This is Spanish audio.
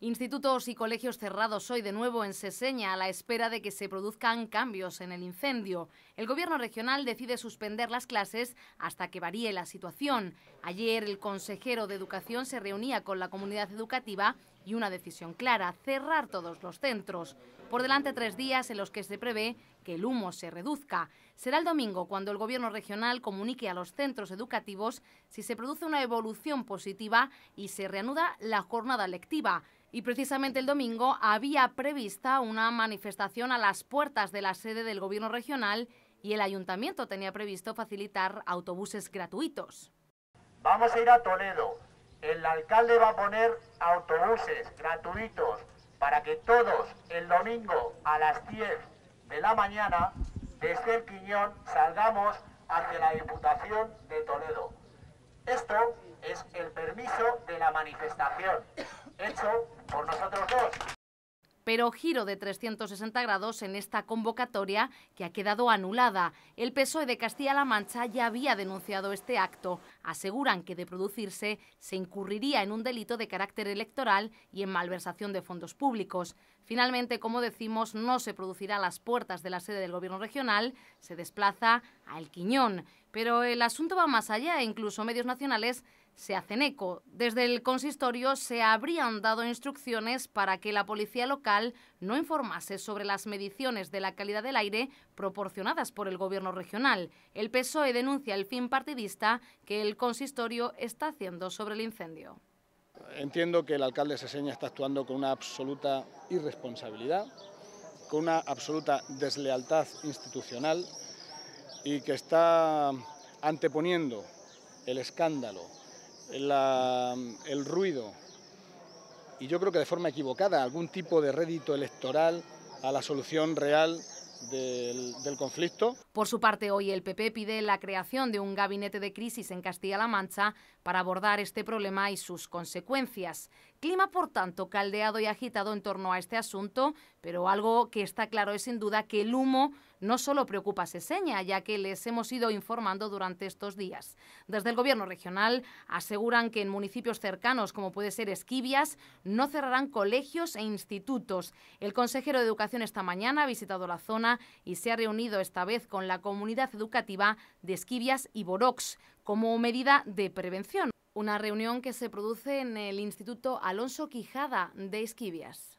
Institutos y colegios cerrados hoy de nuevo en Seseña a la espera de que se produzcan cambios en el incendio. El gobierno regional decide suspender las clases hasta que varíe la situación. Ayer el consejero de Educación se reunía con la comunidad educativa y una decisión clara, cerrar todos los centros. Por delante tres días en los que se prevé que el humo se reduzca. Será el domingo cuando el Gobierno regional comunique a los centros educativos si se produce una evolución positiva y se reanuda la jornada lectiva. Y precisamente el domingo había prevista una manifestación a las puertas de la sede del Gobierno regional y el ayuntamiento tenía previsto facilitar autobuses gratuitos. Vamos a ir a Toledo, el alcalde va a poner autobuses gratuitos para que todos el domingo a las 10 de la mañana desde el Quiñón salgamos hacia la Diputación de Toledo. Esto es el permiso de la manifestación, hecho por nosotros dos pero giro de 360 grados en esta convocatoria que ha quedado anulada. El PSOE de Castilla-La Mancha ya había denunciado este acto aseguran que de producirse se incurriría en un delito de carácter electoral y en malversación de fondos públicos. Finalmente, como decimos, no se producirá a las puertas de la sede del Gobierno regional, se desplaza al Quiñón. Pero el asunto va más allá e incluso medios nacionales se hacen eco. Desde el consistorio se habrían dado instrucciones para que la policía local no informase sobre las mediciones de la calidad del aire proporcionadas por el gobierno regional. El PSOE denuncia el fin partidista que el consistorio está haciendo sobre el incendio. Entiendo que el alcalde Seseña está actuando con una absoluta irresponsabilidad, con una absoluta deslealtad institucional y que está anteponiendo el escándalo, el ruido y yo creo que de forma equivocada algún tipo de rédito electoral a la solución real del, conflicto. Por su parte, hoy el PP pide la creación de un gabinete de crisis en Castilla-La Mancha para abordar este problema y sus consecuencias. Clima, por tanto, caldeado y agitado en torno a este asunto, pero algo que está claro es sin duda que el humo no solo preocupa a Seseña, ya que les hemos ido informando durante estos días. Desde el Gobierno regional aseguran que en municipios cercanos, como puede ser Esquivias, no cerrarán colegios e institutos. El consejero de Educación esta mañana ha visitado la zona y se ha reunido esta vez con la comunidad educativa de Esquivias y Borox como medida de prevención. Una reunión que se produce en el Instituto Alonso Quijada de Esquivias.